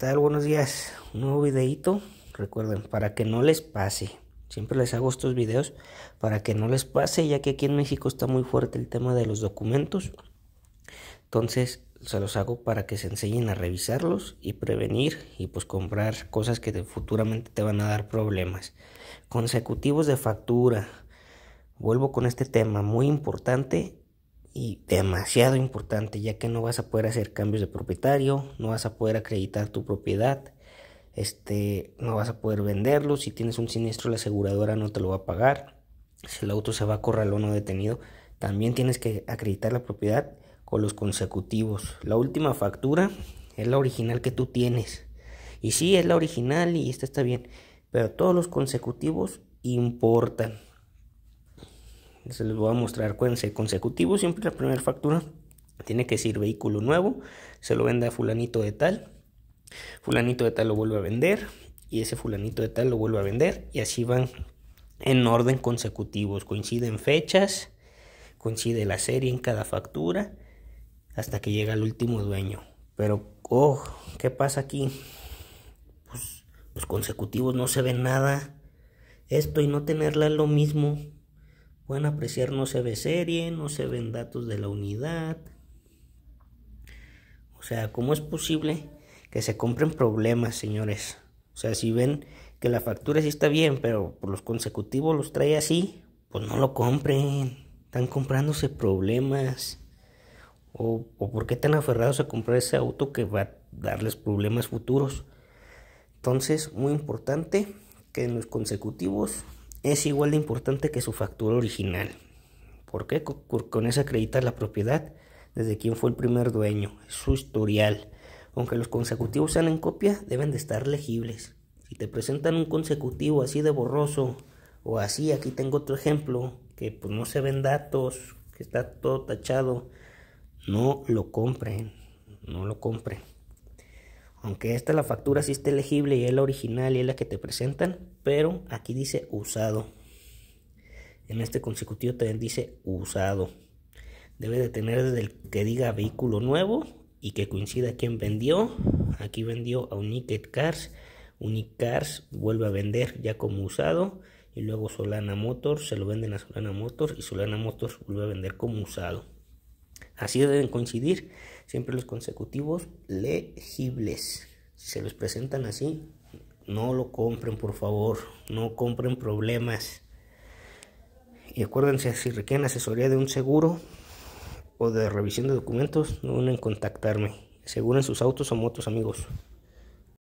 tal buenos días, un nuevo videito, recuerden, para que no les pase, siempre les hago estos videos para que no les pase, ya que aquí en México está muy fuerte el tema de los documentos, entonces se los hago para que se enseñen a revisarlos y prevenir y pues comprar cosas que futuramente te van a dar problemas. Consecutivos de factura, vuelvo con este tema muy importante y demasiado importante ya que no vas a poder hacer cambios de propietario, no vas a poder acreditar tu propiedad, este, no vas a poder venderlo, si tienes un siniestro la aseguradora no te lo va a pagar, si el auto se va a corralón o detenido, también tienes que acreditar la propiedad con los consecutivos. La última factura es la original que tú tienes. Y sí, es la original y esta está bien, pero todos los consecutivos importan se les voy a mostrar consecutivo, siempre la primera factura tiene que decir vehículo nuevo, se lo vende a fulanito de tal, fulanito de tal lo vuelve a vender y ese fulanito de tal lo vuelve a vender y así van en orden consecutivos, coinciden fechas, coincide la serie en cada factura hasta que llega el último dueño. Pero, oh, ¿qué pasa aquí? Pues los consecutivos no se ven nada. Esto y no tenerla lo mismo. Pueden apreciar no se ve serie, no se ven datos de la unidad. O sea, ¿cómo es posible que se compren problemas, señores? O sea, si ven que la factura sí está bien, pero por los consecutivos los trae así, pues no lo compren. Están comprándose problemas. O, o por qué están aferrados a comprar ese auto que va a darles problemas futuros. Entonces, muy importante que en los consecutivos es igual de importante que su factura original. ¿Por qué? Con esa acredita la propiedad desde quién fue el primer dueño, su historial. Aunque los consecutivos sean en copia, deben de estar legibles. Si te presentan un consecutivo así de borroso o así, aquí tengo otro ejemplo, que pues no se ven datos, que está todo tachado, no lo compren, no lo compren. Aunque esta la factura sí está legible y es la original y es la que te presentan, pero aquí dice usado. En este consecutivo también dice usado. Debe de tener desde el que diga vehículo nuevo y que coincida quien vendió. Aquí vendió a Unique Cars. Unicars vuelve a vender ya como usado. Y luego Solana Motors se lo venden a Solana Motors y Solana Motors vuelve a vender como usado. Así deben coincidir siempre los consecutivos legibles. Si se les presentan así, no lo compren, por favor. No compren problemas. Y acuérdense, si requieren asesoría de un seguro o de revisión de documentos, no duden en contactarme. Seguren sus autos o motos, amigos.